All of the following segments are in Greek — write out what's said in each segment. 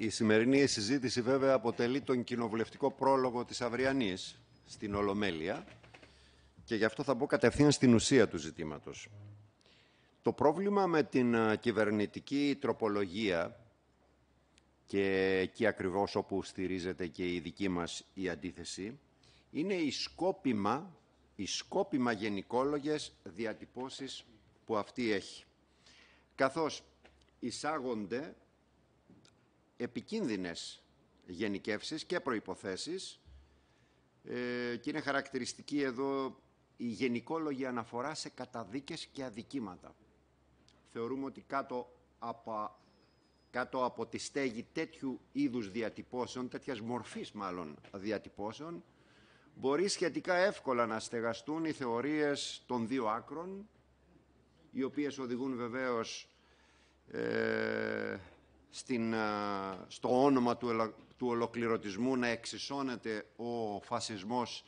Η σημερινή συζήτηση βέβαια αποτελεί τον κοινοβουλευτικό πρόλογο της αυριανής στην Ολομέλεια και γι' αυτό θα μπω κατευθείαν στην ουσία του ζητήματος. Το πρόβλημα με την κυβερνητική τροπολογία και εκεί ακριβώς όπου στηρίζεται και η δική μας η αντίθεση είναι η σκόπιμα, η σκόπιμα γενικόλογες διατυπώσεις που αυτή έχει. Καθώς εισάγονται επικίνδυνες γενικεύσεις και προϋποθέσεις ε, και είναι χαρακτηριστική εδώ η γενικόλογη αναφορά σε καταδίκες και αδικήματα. Θεωρούμε ότι κάτω από, κάτω από τη στέγη τέτοιου είδους διατυπώσεων, τέτοιας μορφής μάλλον διατυπώσεων, μπορεί σχετικά εύκολα να στεγαστούν οι θεωρίες των δύο άκρων, οι οποίες οδηγούν βεβαίως ε, ε, στο όνομα του, ολοκληρωτισμού να εξισώνεται ο φασισμός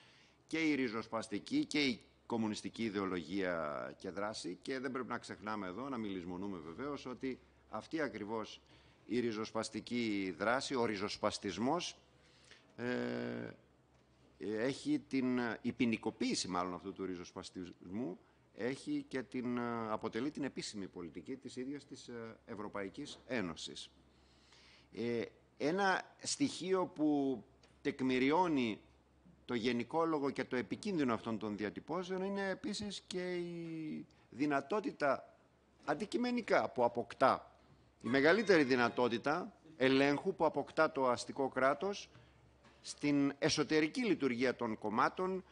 και η ριζοσπαστική και η κομμουνιστική ιδεολογία και δράση και δεν πρέπει να ξεχνάμε εδώ, να μιλισμονούμε βεβαίως, ότι αυτή ακριβώς η ριζοσπαστική δράση, ο ριζοσπαστισμός ε, έχει την, ε, η ποινικοποίηση μάλλον αυτού του ριζοσπαστισμού έχει και την, ε, αποτελεί την επίσημη πολιτική της ίδιας της ε, Ευρωπαϊκής Ένωσης. Ε, ένα στοιχείο που τεκμηριώνει το γενικό και το επικίνδυνο αυτών των διατυπώσεων είναι επίσης και η δυνατότητα αντικειμενικά που αποκτά, η μεγαλύτερη δυνατότητα ελέγχου που αποκτά το αστικό κράτος στην εσωτερική λειτουργία των κομμάτων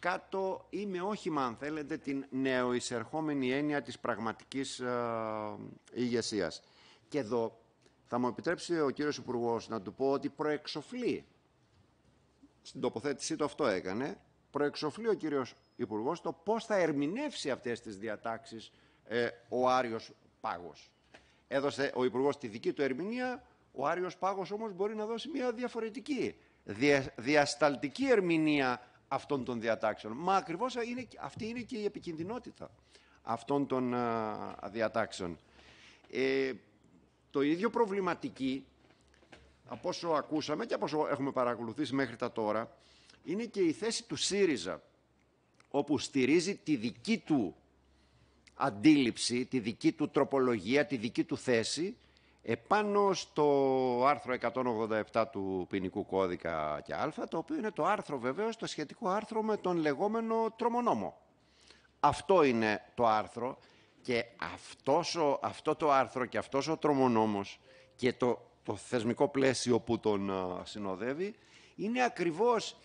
κάτω ή με όχημα, αν θέλετε, την νεοεισερχόμενη έννοια της πραγματικής ε, ηγεσίας. Και εδώ θα μου επιτρέψει ο κύριος Υπουργός να του πω ότι προεξοφλεί. Στην τοποθέτησή του αυτό έκανε. Προεξοφλεί ο κύριος Υπουργός το πώς θα ερμηνεύσει αυτές τις διατάξεις ε, ο Άριος Πάγος. Έδωσε ο Υπουργός τη δική του ερμηνεία, ο Άριος Πάγος όμως μπορεί να δώσει μια διαφορετική, διασταλτική ερμηνεία αυτών των διατάξεων. Μα ακριβώς είναι, αυτή είναι και η επικινδυνότητα αυτών των α, διατάξεων. Ε, το ίδιο προβληματική, από όσο ακούσαμε και από όσο έχουμε παρακολουθήσει μέχρι τα τώρα, είναι και η θέση του ΣΥΡΙΖΑ, όπου στηρίζει τη δική του αντίληψη, τη δική του τροπολογία, τη δική του θέση επάνω στο άρθρο 187 του ποινικού κώδικα και α, το οποίο είναι το άρθρο βεβαίως, το σχετικό άρθρο με τον λεγόμενο τρομονόμο. Αυτό είναι το άρθρο και αυτός ο, αυτό το άρθρο και αυτός ο τρομονόμος και το, το θεσμικό πλαίσιο που τον συνοδεύει είναι ακριβώς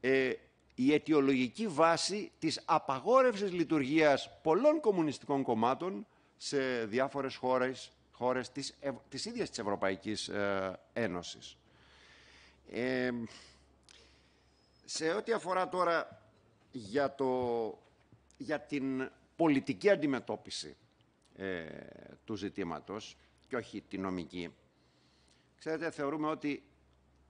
ε, η αιτιολογική βάση της απαγόρευσης λειτουργίας πολλών κομμουνιστικών κομμάτων σε διάφορες χώρες χώρες της, της ίδιας της Ευρωπαϊκής ε, Ένωσης. σε ό,τι αφορά τώρα για, το, για την πολιτική αντιμετώπιση ε, του ζητήματος και όχι την νομική, ξέρετε, θεωρούμε ότι,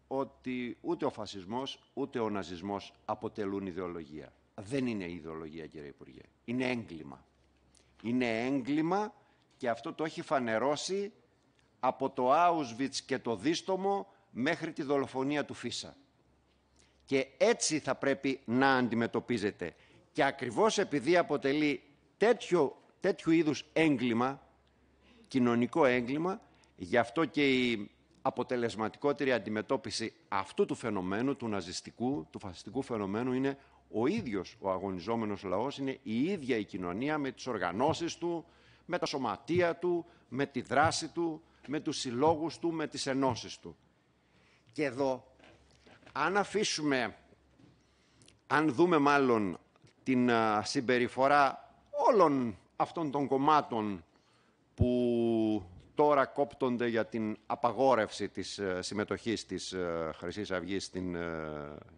ότι ούτε ο φασισμός ούτε ο ναζισμός αποτελούν ιδεολογία. Δεν είναι ιδεολογία, κύριε Υπουργέ. Είναι έγκλημα. Είναι έγκλημα και αυτό το έχει φανερώσει από το Άουσβιτς και το Δίστομο μέχρι τη δολοφονία του Φίσα. Και έτσι θα πρέπει να αντιμετωπίζεται. Και ακριβώς επειδή αποτελεί τέτοιο, τέτοιου είδους έγκλημα, κοινωνικό έγκλημα, γι' αυτό και η αποτελεσματικότερη αντιμετώπιση αυτού του φαινομένου, του ναζιστικού, του φασιστικού φαινομένου, είναι ο ίδιος ο αγωνιζόμενος λαός, είναι η ίδια η κοινωνία με τις οργανώσεις του, με τα σωματεία του, με τη δράση του, με τους συλλόγους του, με τις ενώσεις του. Και εδώ, αν αφήσουμε, αν δούμε μάλλον την συμπεριφορά όλων αυτών των κομμάτων που τώρα κόπτονται για την απαγόρευση της συμμετοχής της Χρυσής Αυγής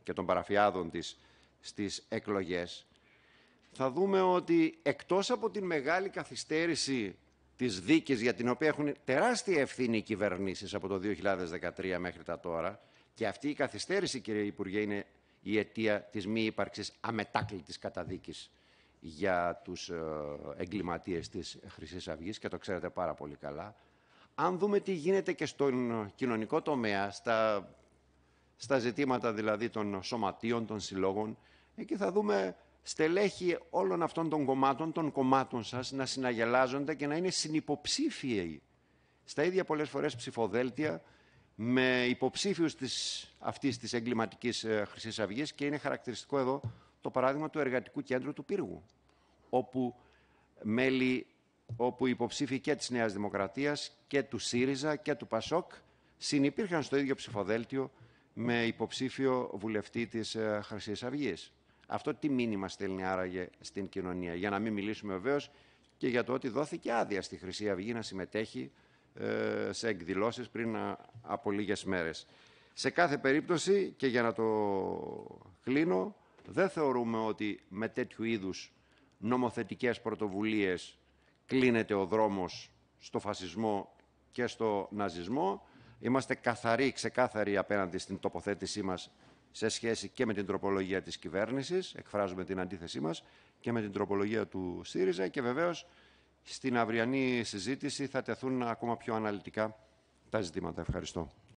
και των παραφιάδων της στις εκλογές, θα δούμε ότι εκτός από την μεγάλη καθυστέρηση της δίκης για την οποία έχουν τεράστια ευθύνη οι κυβερνήσεις από το 2013 μέχρι τα τώρα και αυτή η καθυστέρηση κύριε Υπουργέ είναι η αιτία της μη ύπαρξης αμετάκλητης καταδίκης για τους ε, εγκληματίες της χρυσής αυγής και το ξέρετε πάρα πολύ καλά. Αν δούμε τι γίνεται και στον κοινωνικό τομέα, στα, στα ζητήματα δηλαδή των σωματείων, των συλλόγων, εκεί θα δούμε στελέχη όλων αυτών των κομμάτων, των κομμάτων σας, να συναγελάζονται και να είναι συνυποψήφιοι στα ίδια πολλές φορές ψηφοδέλτια με υποψήφιους της, αυτής της εγκληματικής ε, χρυσής αυγής και είναι χαρακτηριστικό εδώ το παράδειγμα του εργατικού κέντρου του Πύργου, όπου μέλη όπου οι υποψήφοι και της Νέας Δημοκρατίας και του ΣΥΡΙΖΑ και του ΠΑΣΟΚ συνυπήρχαν στο ίδιο ψηφοδέλτιο με υποψήφιο βουλευτή της ε, Χρυσής Αυγής. Αυτό τι μήνυμα στέλνει άραγε στην κοινωνία. Για να μην μιλήσουμε βεβαίως και για το ότι δόθηκε άδεια στη Χρυσή Αυγή να συμμετέχει ε, σε εκδηλώσεις πριν από λίγες μέρες. Σε κάθε περίπτωση, και για να το κλείνω, δεν θεωρούμε ότι με τέτοιου είδους νομοθετικές πρωτοβουλίες κλείνεται ο δρόμος στο φασισμό και στο ναζισμό. Είμαστε καθαροί, ξεκάθαροι απέναντι στην τοποθέτησή μας σε σχέση και με την τροπολογία της κυβέρνησης, εκφράζουμε την αντίθεσή μας, και με την τροπολογία του ΣΥΡΙΖΑ και βεβαίως στην αυριανή συζήτηση θα τεθούν ακόμα πιο αναλυτικά τα ζητήματα. Ευχαριστώ.